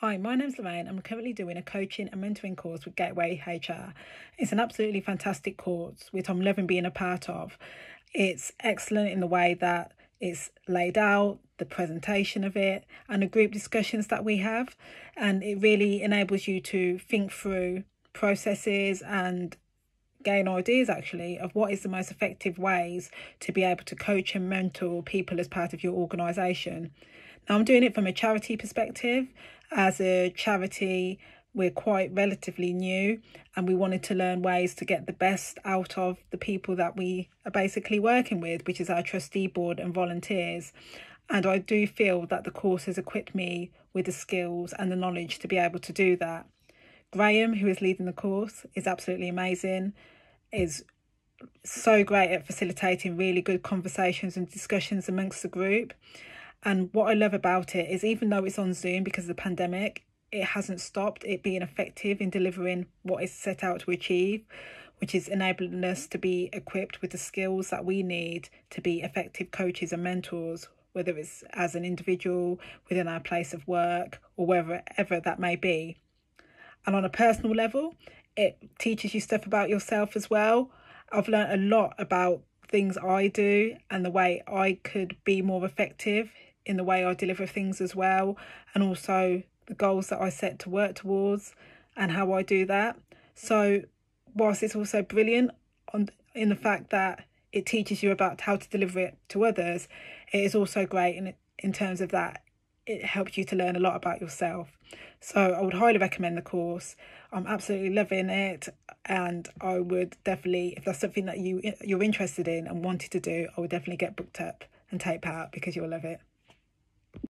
Hi, my name's Lorraine. I'm currently doing a coaching and mentoring course with Gateway HR. It's an absolutely fantastic course, which I'm loving being a part of. It's excellent in the way that it's laid out, the presentation of it, and the group discussions that we have. And it really enables you to think through processes and gain ideas actually of what is the most effective ways to be able to coach and mentor people as part of your organisation. Now, I'm doing it from a charity perspective as a charity, we're quite relatively new and we wanted to learn ways to get the best out of the people that we are basically working with, which is our trustee board and volunteers. And I do feel that the course has equipped me with the skills and the knowledge to be able to do that. Graham, who is leading the course, is absolutely amazing, is so great at facilitating really good conversations and discussions amongst the group. And what I love about it is even though it's on Zoom because of the pandemic, it hasn't stopped it being effective in delivering what it's set out to achieve, which is enabling us to be equipped with the skills that we need to be effective coaches and mentors, whether it's as an individual within our place of work or wherever that may be. And on a personal level, it teaches you stuff about yourself as well. I've learned a lot about things I do and the way I could be more effective in the way I deliver things as well, and also the goals that I set to work towards and how I do that. So, whilst it's also brilliant on in the fact that it teaches you about how to deliver it to others, it is also great in in terms of that it helps you to learn a lot about yourself. So I would highly recommend the course. I'm absolutely loving it, and I would definitely, if that's something that you you're interested in and wanted to do, I would definitely get booked up and take part because you'll love it.